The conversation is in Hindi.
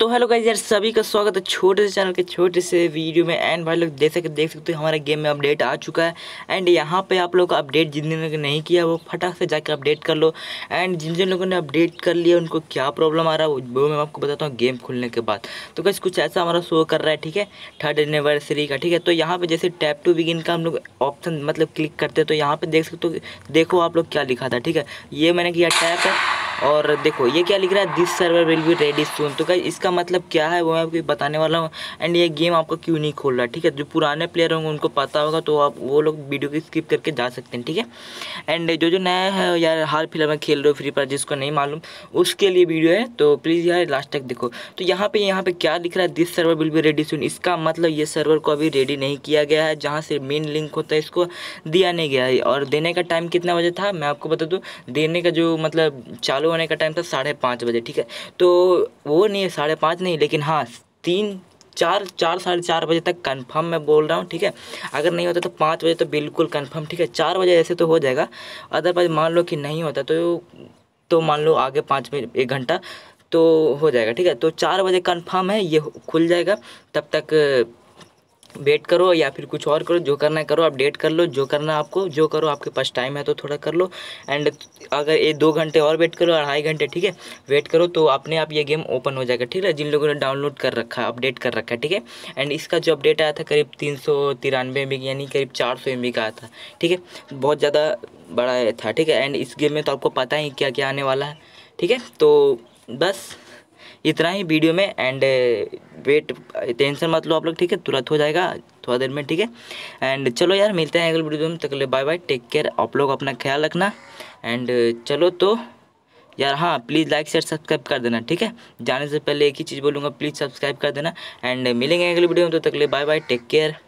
तो हेलो गाइज यार सभी का स्वागत है छोटे से चैनल के छोटे से वीडियो में एंड भाई लोग देख सकते देख सकते हो हमारे गेम में अपडेट आ चुका है एंड यहाँ पे आप लोग का अपडेट जिन लोगों ने नहीं किया वो फटाक से जाकर अपडेट कर लो एंड जिन जिन लोगों ने अपडेट कर लिया उनको क्या प्रॉब्लम आ रहा है वो मैं आपको बताता हूँ गेम खुलने के बाद तो कैसे कुछ ऐसा हमारा शो कर रहा है ठीक है थर्ड एनिवर्सरी का ठीक है तो यहाँ पर जैसे टैप टू बिगिन का हम लोग ऑप्शन मतलब क्लिक करते हैं तो यहाँ पर देख सकते हो देखो आप लोग क्या लिखा था ठीक है ये मैंने किया टैप है और देखो ये क्या लिख रहा है this server will be ready soon तो क्या इसका मतलब क्या है वो मैं आपको बताने वाला हूँ एंड ये गेम आपको क्यों नहीं खोल रहा ठीक है जो पुराने प्लेयर होंगे उनको पता होगा तो आप वो लोग वीडियो की स्किप करके जा सकते हैं ठीक है एंड जो जो नया है यार हाल फिलहाल में खेल रहे हो फ्री फायर जिसको नहीं मालूम उसके लिए वीडियो है तो प्लीज़ यार लास्ट तक देखो तो यहाँ पर यहाँ पर क्या लिख रहा है this server will be ready soon इसका मतलब ये सर्वर को अभी रेडी नहीं किया गया है जहाँ से मेन लिंक होता है इसको दिया नहीं गया है और देने का टाइम कितना बजे था मैं आपको बता दूँ देने का जो मतलब चालू चालू होने का टाइम था साढ़े पाँच बजे ठीक है तो वो नहीं है साढ़े पाँच नहीं लेकिन हाँ तीन चार चार साढ़े चार बजे तक कंफर्म मैं बोल रहा हूँ ठीक है अगर नहीं होता तो पाँच बजे तो बिल्कुल कंफर्म ठीक है चार बजे ऐसे तो हो जाएगा अदरवाइज मान लो कि नहीं होता तो तो मान लो आगे पाँच मिनट एक घंटा तो हो जाएगा ठीक है तो चार बजे कंफर्म है ये खुल जाएगा तब तक वेट करो या फिर कुछ और करो जो करना है करो आप डेट कर लो जो करना आपको जो करो आपके पास टाइम है तो थोड़ा कर लो एंड अगर ये दो घंटे और वेट करो अढ़ाई घंटे ठीक है वेट करो तो अपने आप ये गेम ओपन हो जाएगा ठीक है जिन लोगों ने डाउनलोड कर रखा है अपडेट कर रखा है ठीक है एंड इसका जो अपडेट आया था करीब तीन सौ तिरानवे एम बी यानी करीब चार सौ एम बी का आया था ठीक है बहुत ज़्यादा बड़ा था ठीक है एंड इस गेम में तो आपको पता ही क्या क्या आने वाला है ठीक है तो बस इतना ही वीडियो में एंड वेट टेंशन मत लो आप लोग ठीक है तुरंत हो जाएगा थोड़ा देर में ठीक है एंड चलो यार मिलते हैं अगले वीडियो में तक बाय बाय टेक केयर आप लोग अपना ख्याल रखना एंड चलो तो यार हाँ प्लीज़ लाइक शेयर सब्सक्राइब कर देना ठीक है जाने से पहले एक ही चीज़ बोलूँगा प्लीज़ सब्सक्राइब कर देना एंड मिलेंगे अगले वीडियो में तो तक बाय बाय टेक केयर